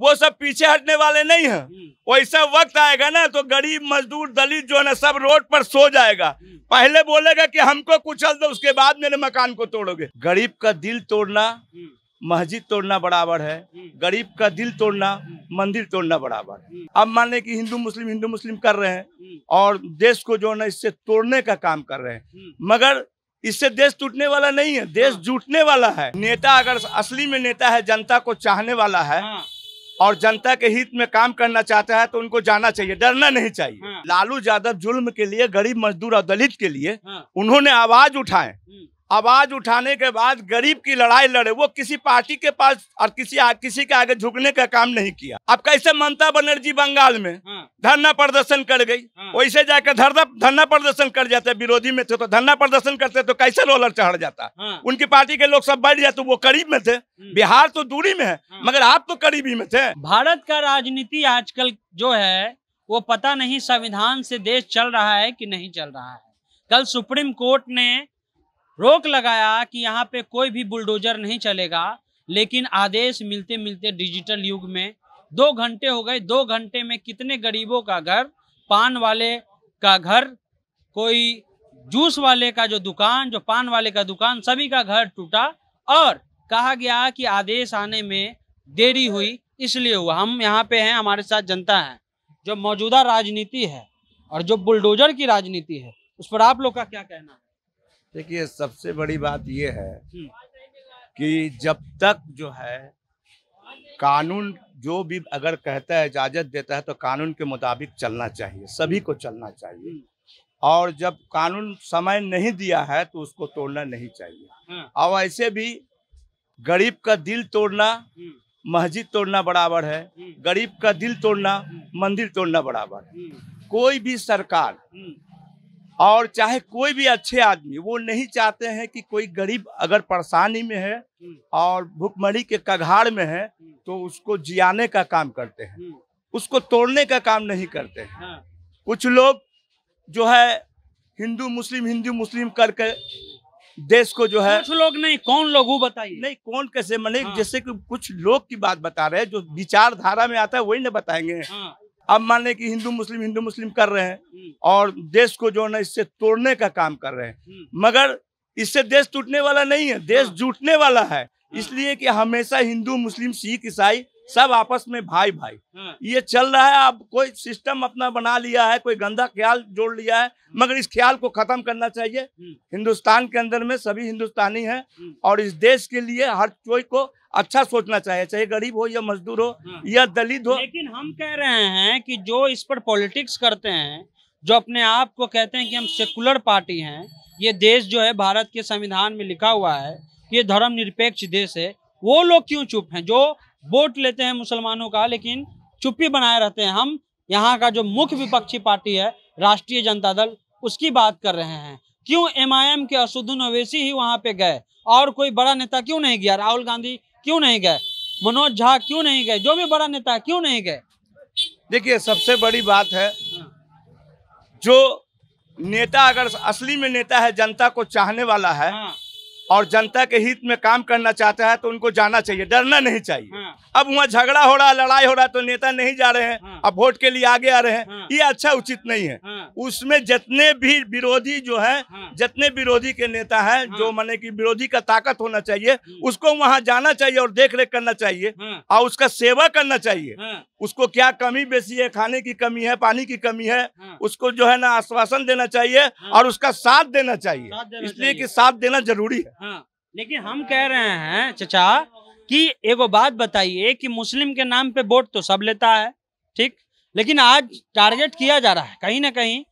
वो सब पीछे हटने वाले नहीं है वैसा वक्त आएगा ना तो गरीब मजदूर दलित जो है ना सब रोड पर सो जाएगा पहले बोलेगा कि हमको कुचल दो उसके बाद मेरे मकान को तोड़ोगे गरीब का दिल तोड़ना मस्जिद तोड़ना बराबर है गरीब का दिल तोड़ना मंदिर तोड़ना बराबर है अब मान लें कि हिंदू मुस्लिम हिंदू मुस्लिम कर रहे हैं और देश को जो है ना इससे तोड़ने का काम कर रहे हैं मगर इससे देश टूटने वाला नहीं है देश हाँ। जुटने वाला है नेता अगर असली में नेता है जनता को चाहने वाला है हाँ। और जनता के हित में काम करना चाहता है तो उनको जाना चाहिए डरना नहीं चाहिए हाँ। लालू यादव जुल्म के लिए गरीब मजदूर और दलित के लिए हाँ। उन्होंने आवाज उठाए हम्म। आवाज उठाने के बाद गरीब की लड़ाई लड़े वो किसी पार्टी के पास और किसी आ, किसी के आगे झुकने का काम नहीं किया अब कैसे ममता बनर्जी बंगाल में हाँ। धरना प्रदर्शन कर गई हाँ। वैसे जाकर धरना धरना प्रदर्शन कर जाते विरोधी में थे तो धरना प्रदर्शन करते तो कैसे रोलर चढ़ जाता हाँ। उनकी पार्टी के लोग सब बैठ जाते वो करीब में थे हम्म। बिहार तो दूरी में है हाँ। मगर आप तो करीबी में थे भारत का राजनीति आजकल जो है वो पता नहीं संविधान से देश चल रहा है की नहीं चल रहा है कल सुप्रीम कोर्ट ने रोक लगाया कि यहाँ पे कोई भी बुलडोजर नहीं चलेगा लेकिन आदेश मिलते मिलते डिजिटल युग में दो घंटे हो गए दो घंटे में कितने गरीबों का घर पान वाले का घर कोई जूस वाले का जो दुकान जो पान वाले का दुकान सभी का घर टूटा और कहा गया कि आदेश आने में देरी हुई इसलिए हुआ हम यहाँ पे हैं हमारे साथ जनता है जो मौजूदा राजनीति है और जो बुलडोजर की राजनीति है उस पर आप लोग का क्या कहना है देखिए सबसे बड़ी बात यह है कि जब तक जो है कानून जो भी अगर कहता है इजाज़त देता है तो कानून के मुताबिक चलना चाहिए सभी को चलना चाहिए हम्म। और जब कानून समय नहीं दिया है तो उसको तोड़ना नहीं चाहिए और हाँ। ऐसे भी गरीब का दिल तोड़ना मस्जिद हम्म। तोड़ना बराबर है हम्म। गरीब का दिल तोड़ना मंदिर तोड़ना बराबर है कोई भी सरकार और चाहे कोई भी अच्छे आदमी वो नहीं चाहते हैं कि कोई गरीब अगर परेशानी में है हम्म। और भूखमरी के कघाड़ में है हम्म। तो उसको जियाने का काम करते हैं हम्म। उसको तोड़ने का काम नहीं करते हैं हाँ। कुछ लोग जो है हिंदू मुस्लिम हिंदू मुस्लिम करके देश को जो है कुछ लोग नहीं कौन लोग बताइए नहीं कौन कैसे मैंने हाँ। जैसे कि कुछ लोग की बात बता रहे हैं जो विचारधारा में आता है वही ना बताएंगे हाँ। अब मान लें कि हिंदू मुस्लिम हिंदू मुस्लिम कर रहे हैं हम्म। और देश को जो है ना इससे तोड़ने का काम कर रहे हैं हम्म। मगर इससे देश टूटने वाला नहीं है देश हाँ। जुटने वाला है हाँ। इसलिए कि हमेशा हिंदू मुस्लिम सिख ईसाई सब आपस में भाई भाई हाँ। ये चल रहा है अब कोई सिस्टम अपना बना लिया है कोई गंदा ख्याल जोड़ लिया है हम्म। मगर इस ख्याल को खत्म करना चाहिए हम्म। हिंदुस्तान के अंदर में सभी हिंदुस्तानी हैं हम्म। और इस देश के लिए हर कोई को अच्छा सोचना चाहिए चाहे गरीब हो या मजदूर हो हाँ। या दलित हो लेकिन हम कह रहे हैं कि जो इस पर पॉलिटिक्स करते हैं जो अपने आप को कहते हैं कि हम सेकुलर पार्टी हैं ये देश जो है भारत के संविधान में लिखा हुआ है ये धर्म निरपेक्ष देश है वो लोग क्यों चुप हैं जो वोट लेते हैं मुसलमानों का लेकिन चुप्पी बनाए रहते हैं हम यहाँ का जो मुख्य विपक्षी पार्टी है राष्ट्रीय जनता दल उसकी बात कर रहे हैं क्यों एमआईएम के असुद्दीन अवेशी ही वहाँ पे गए और कोई बड़ा नेता क्यों नहीं गया राहुल गांधी क्यों नहीं गए मनोज झा क्यों नहीं गए जो भी बड़ा नेता क्यों नहीं गए देखिए सबसे बड़ी बात है जो नेता अगर असली में नेता है जनता को चाहने वाला है हाँ। और जनता के हित में काम करना चाहता है तो उनको जाना चाहिए डरना नहीं चाहिए हाँ। अब वहाँ झगड़ा हो रहा लड़ाई हो रहा तो नेता नहीं जा रहे हैं हाँ। अब वोट के लिए आगे आ रहे हैं हाँ। ये अच्छा उचित नहीं है हाँ। उसमें जितने भी विरोधी जो है हाँ। जितने विरोधी के नेता हैं हाँ। जो माने की विरोधी का ताकत होना चाहिए हम्म। उसको वहाँ जाना चाहिए और देख रेख करना चाहिए हाँ। और उसका सेवा करना चाहिए हाँ। उसको क्या कमी बेसी है खाने की कमी है पानी की कमी है हाँ। उसको जो है ना आश्वासन देना चाहिए और उसका साथ देना चाहिए इसलिए कि साथ देना जरूरी है हाँ लेकिन हम कह रहे हैं चचा कि एगो बात बताइए कि मुस्लिम के नाम पे वोट तो सब लेता है ठीक लेकिन आज टारगेट किया जा रहा है कहीं ना कहीं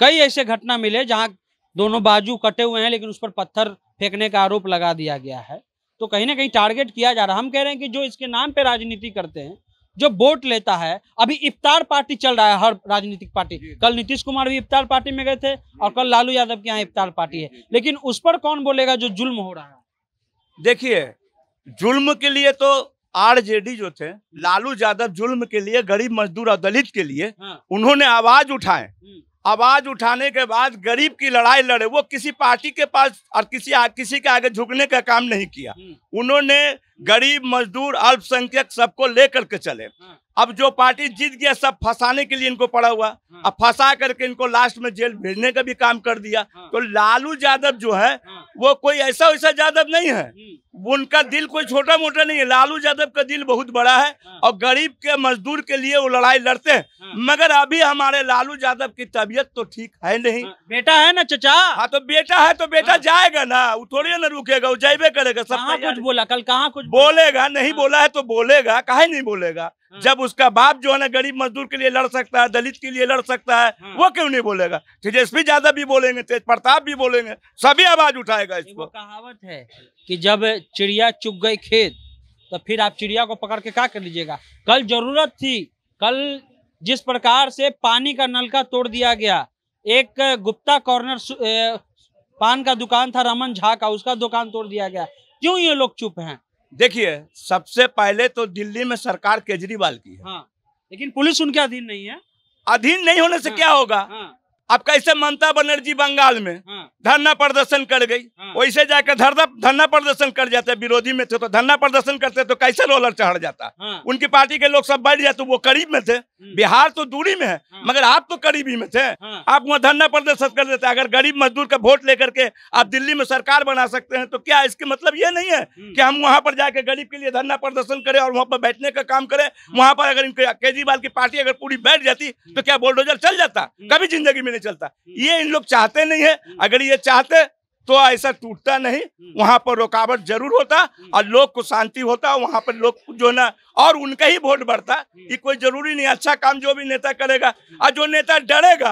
कई ऐसे घटना मिले जहां दोनों बाजू कटे हुए हैं लेकिन उस पर पत्थर फेंकने का आरोप लगा दिया गया है तो कहीं ना कहीं टारगेट किया जा रहा है हम कह रहे हैं कि जो इसके नाम पे राजनीति करते हैं जो वोट लेता है अभी इफ्तार पार्टी चल रहा है हर राजनीतिक पार्टी कल नीतीश कुमार भी इफ्तार पार्टी में गए थे और कल लालू यादव के यहाँ इफ्तार पार्टी है लेकिन उस पर कौन बोलेगा जो जुल्म हो रहा है देखिए जुल्म के लिए तो आरजेडी जो थे लालू यादव जुल्म के लिए गरीब मजदूर और दलित के लिए हाँ। उन्होंने आवाज उठाए हम्म। आवाज उठाने के बाद गरीब की लड़ाई लड़े वो किसी पार्टी के पास और किसी आ, किसी के आगे झुकने का काम नहीं किया हम्म। उन्होंने गरीब मजदूर अल्पसंख्यक सबको लेकर के चले हाँ। अब जो पार्टी जीत गया सब फंसाने के लिए इनको पड़ा हुआ हाँ। अब फंसा करके इनको लास्ट में जेल भेजने का भी काम कर दिया हाँ। तो लालू यादव जो है हाँ। वो कोई ऐसा वैसा यादव नहीं है हम्म। उनका दिल कोई छोटा मोटा नहीं है लालू यादव का दिल बहुत बड़ा है और गरीब के मजदूर के लिए वो लड़ाई लड़ते हैं मगर अभी हमारे लालू यादव की तबीयत तो ठीक है नहीं बेटा है ना चचा हाँ तो बेटा है तो बेटा जाएगा ना वो थोड़ी ना रुकेगा वो जाइबे करेगा सब कुछ बोला कल कहा कुछ बोलेगा नहीं बोला है तो बोलेगा कहा नहीं बोलेगा हम्म। जब उसका बाप जो है ना गरीब मजदूर के लिए लड़ सकता है दलित के लिए लड़ सकता है हम्म। वो क्यों नहीं बोलेगा तेजस्वी यादव भी बोलेंगे तेज प्रताप भी बोलेंगे सभी आवाज उठाएगा इसको कहावत है कि जब चिड़िया चुग गई खेत तो फिर आप चिड़िया को पकड़ के क्या कर लीजिएगा कल जरूरत थी कल जिस प्रकार से पानी का नलका तोड़ दिया गया एक गुप्ता कॉर्नर पान का दुकान था रमन झा का उसका दुकान तोड़ दिया गया क्यों ये लोग चुप हैं देखिए सबसे पहले तो दिल्ली में सरकार केजरीवाल की है हाँ, लेकिन पुलिस उनके अधीन नहीं है अधीन नहीं होने से हाँ, क्या होगा हाँ, अब कैसे ममता बनर्जी बंगाल में हाँ। धरना प्रदर्शन कर गई हाँ। वैसे जाकर धरना धरना प्रदर्शन कर जाते विरोधी में थे तो धरना प्रदर्शन करते तो कैसे रोलर चढ़ जाता हाँ। उनकी पार्टी के लोग सब बैठ जाते वो करीब में थे हम्म। बिहार तो दूरी में है हाँ। मगर आप तो करीबी में थे हाँ। आप वहाँ धरना प्रदर्शन कर देते अगर गरीब मजदूर का वोट लेकर के आप दिल्ली में सरकार बना सकते हैं तो क्या इसके मतलब ये नहीं है हम्म। कि हम वहाँ पर जाके गरीब के लिए धरना प्रदर्शन करें और वहाँ पर बैठने का काम करें हाँ। वहाँ पर अगर केजरीवाल की पार्टी अगर पूरी बैठ जाती तो हम्म। क्या बुलडोजर चल जाता कभी जिंदगी में नहीं चलता हम्म। ये इन लोग चाहते नहीं है हम्म। अगर ये चाहते तो ऐसा टूटता नहीं हम्म। वहां पर रुकावट जरूर होता और लोग को शांति होता वहां पर लोग जो ना और उनका ही वोट बढ़ता ये कोई जरूरी नहीं अच्छा काम जो भी नेता करेगा और जो नेता डरेगा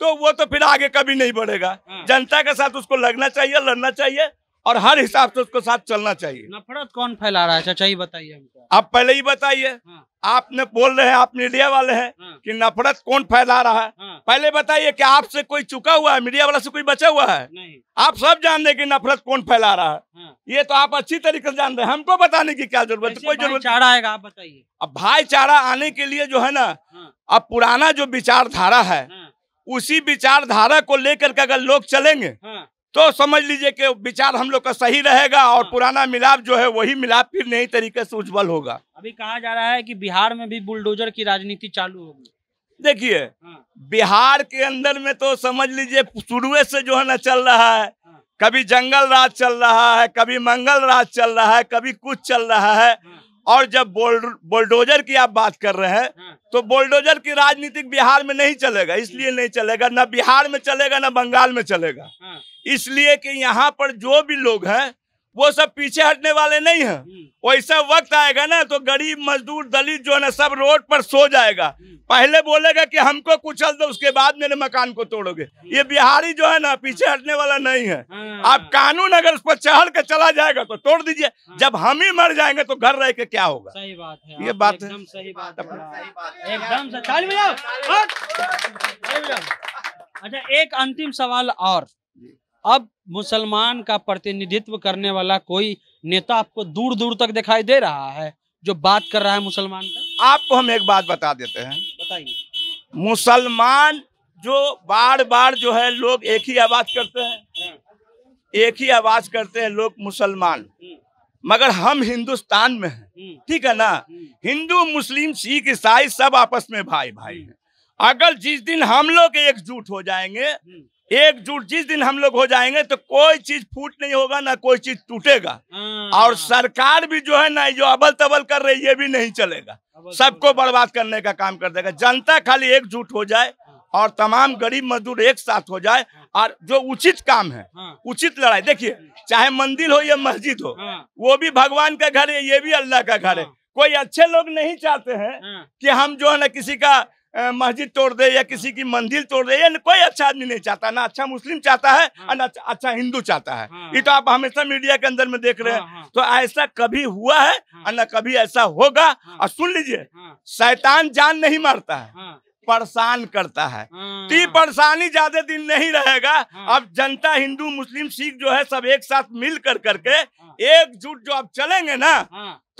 तो वो तो फिर आगे कभी नहीं बढ़ेगा हाँ। जनता के साथ उसको लगना चाहिए लड़ना चाहिए और हर हिसाब से उसको साथ चलना चाहिए नफरत कौन फैला रहा है चाचा ही बताइए हमको आप पहले ही बताइए हाँ। आपने बोल रहे हैं आप मीडिया वाले हैं हाँ। कि नफरत कौन फैला रहा है हाँ। पहले बताइए कि आपसे कोई चुका हुआ है मीडिया वाला से कोई बचा हुआ है नहीं। आप सब जान रहे की नफरत कौन फैला रहा है हाँ। ये तो आप अच्छी तरीके से जान रहे हैं हमको बताने की क्या जरूरत है कोई जरूरत चारा आएगा आप बताइए अब भाईचारा आने के लिए जो है ना हाँ। अब पुराना जो विचारधारा है हाँ। उसी विचारधारा को लेकर के अगर लोग चलेंगे हाँ। तो समझ लीजिए कि विचार हम लोग का सही रहेगा और हाँ। पुराना मिलाप जो है वही मिलाप फिर नई तरीके से उज्जवल होगा अभी कहा जा रहा है कि बिहार में भी बुलडोजर की राजनीति चालू होगी देखिए हाँ। बिहार के अंदर में तो समझ लीजिए शुरू से जो है ना चल रहा है हाँ। कभी जंगल राज चल रहा है कभी मंगल राज चल रहा है कभी कुछ चल रहा है और जब बोल, बुलडोजर की आप बात कर रहे हैं हाँ। तो बोलडोजर की राजनीतिक बिहार में नहीं चलेगा इसलिए नहीं चलेगा ना बिहार में चलेगा ना बंगाल में चलेगा हाँ। इसलिए कि यहाँ पर जो भी लोग हैं वो सब पीछे हटने वाले नहीं है हम्म। वैसा वक्त आएगा ना तो गरीब मजदूर दलित जो है ना सब रोड पर सो जाएगा हम्म। पहले बोलेगा कि हमको कुचल दो उसके बाद मेरे मकान को तोड़ोगे हम्म। ये बिहारी जो है ना पीछे हटने वाला नहीं है हाँ। आप कानून अगर उस पर चढ़ के चला जाएगा तो तोड़ दीजिए हाँ। जब हम ही मर जाएंगे तो घर रह के क्या होगा सही बात है ये बात एकदम सही बात एकदम अच्छा एक अंतिम सवाल और अब मुसलमान का प्रतिनिधित्व करने वाला कोई नेता आपको दूर दूर तक दिखाई दे रहा है जो बात कर रहा है मुसलमान का आपको हम एक बात बता देते हैं बताइए मुसलमान जो बार बार जो है लोग एक ही आवाज करते हैं हाँ। एक ही आवाज करते हैं लोग मुसलमान हम्म। मगर हम हिंदुस्तान में हैं हम्म। ठीक है ना हम्म। हिंदू मुस्लिम सिख ईसाई सब आपस में भाई भाई हैं अगर जिस दिन हम लोग एकजुट हो जाएंगे एकजुट जिस दिन हम लोग हो जाएंगे तो कोई चीज फूट नहीं होगा ना कोई चीज टूटेगा हाँ। और सरकार भी जो है ना जो अबल तबल कर रही है भी नहीं चलेगा सबको बर्बाद करने का काम कर देगा जनता खाली एकजुट हो जाए और तमाम गरीब मजदूर एक साथ हो जाए और जो उचित काम है हाँ। उचित लड़ाई देखिए चाहे मंदिर हो या मस्जिद हो हाँ। वो भी भगवान का घर है ये भी अल्लाह का घर है कोई अच्छे लोग नहीं चाहते हैं कि हम जो है ना किसी का मस्जिद तोड़ दे या किसी हाँ। की मंदिर तोड़ दे या कोई अच्छा आदमी नहीं चाहता ना अच्छा मुस्लिम चाहता है हाँ। ना अच्छा अच्छा हिंदू चाहता है हाँ। ये हाँ। तो आप हमेशा मीडिया के अंदर में देख रहे हैं हाँ।, हाँ। तो ऐसा कभी हुआ है हाँ। ना कभी ऐसा होगा हाँ। और सुन लीजिए हाँ। शैतान जान नहीं मारता है हाँ। परेशान करता है तो ये परेशानी ज्यादा दिन नहीं रहेगा अब जनता हिंदू मुस्लिम सिख जो है सब एक साथ मिल कर करके एकजुट जो आप चलेंगे ना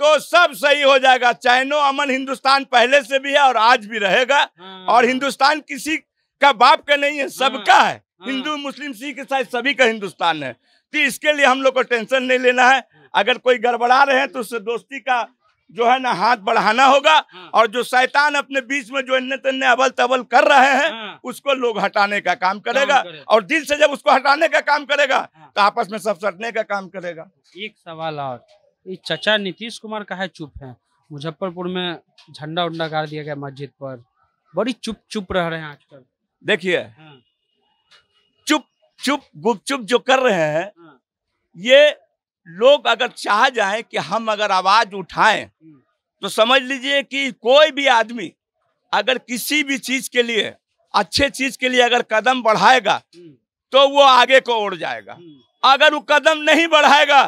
तो सब सही हो जाएगा चैनो अमन हिंदुस्तान पहले से भी है और आज भी रहेगा हाँ। और हिंदुस्तान किसी का बाप का नहीं है सबका हाँ। है हाँ। हिंदू मुस्लिम सिख ईसाई सभी का हिंदुस्तान है तो इसके लिए हम लोग को टेंशन नहीं लेना है अगर कोई गड़बड़ा रहे हैं तो उससे दोस्ती का जो है ना हाथ बढ़ाना होगा हाँ। और जो शैतान अपने बीच में जो इन्ने तन्ने अबल तबल कर रहे हैं हाँ। उसको लोग हटाने का काम करेगा और दिल से जब उसको हटाने का काम करेगा तो आपस में सब सटने का काम करेगा एक सवाल और ये चचा नीतीश कुमार का है चुप है मुजफ्फरपुर में झंडा उंडा गाड़ दिया गया मस्जिद पर बड़ी चुप चुप रह रहे हैं आजकल देखिए हाँ। चुप चुप गुपचुप जो कर रहे हैं हाँ। ये लोग अगर चाह जाए कि हम अगर आवाज उठाएं हम्म। तो समझ लीजिए कि कोई भी आदमी अगर किसी भी चीज के लिए अच्छे चीज के लिए अगर कदम बढ़ाएगा हम्म। तो वो आगे को उड़ जाएगा हम्म। अगर वो कदम नहीं बढ़ाएगा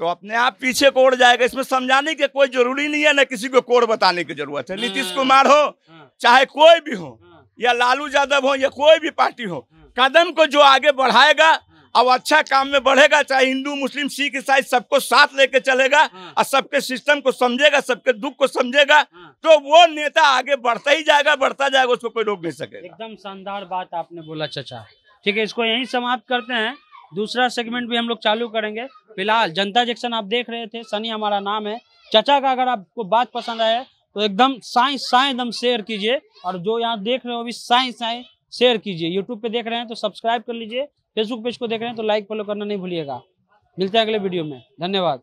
तो अपने आप पीछे कोड़ जाएगा इसमें समझाने की कोई जरूरी नहीं है ना किसी को कोड़ बताने की जरूरत है हाँ, नीतीश हाँ, कुमार हो हाँ। चाहे कोई भी हो या लालू यादव हो या कोई भी पार्टी हो कदम को जो आगे बढ़ाएगा और अच्छा काम में बढ़ेगा चाहे हिंदू मुस्लिम सिख ईसाई सबको साथ लेके चलेगा और सबके सिस्टम को समझेगा सबके दुख को समझेगा तो वो नेता आगे बढ़ता ही जाएगा बढ़ता जाएगा उसको कोई रोक नहीं सके एकदम शानदार बात आपने बोला चचा ठीक है इसको यही समाप्त करते हैं दूसरा सेगमेंट भी हम लोग चालू करेंगे फिलहाल जनता जंक्शन आप देख रहे थे सनी हमारा नाम है चाचा का अगर आपको बात पसंद आए तो एकदम साई साई एकदम शेयर कीजिए और जो यहाँ देख रहे हो अभी साई साई शेयर कीजिए यूट्यूब पे देख रहे हैं तो सब्सक्राइब कर लीजिए फेसबुक पेज को देख रहे हैं तो लाइक फॉलो करना नहीं भूलिएगा मिलते हैं अगले वीडियो में धन्यवाद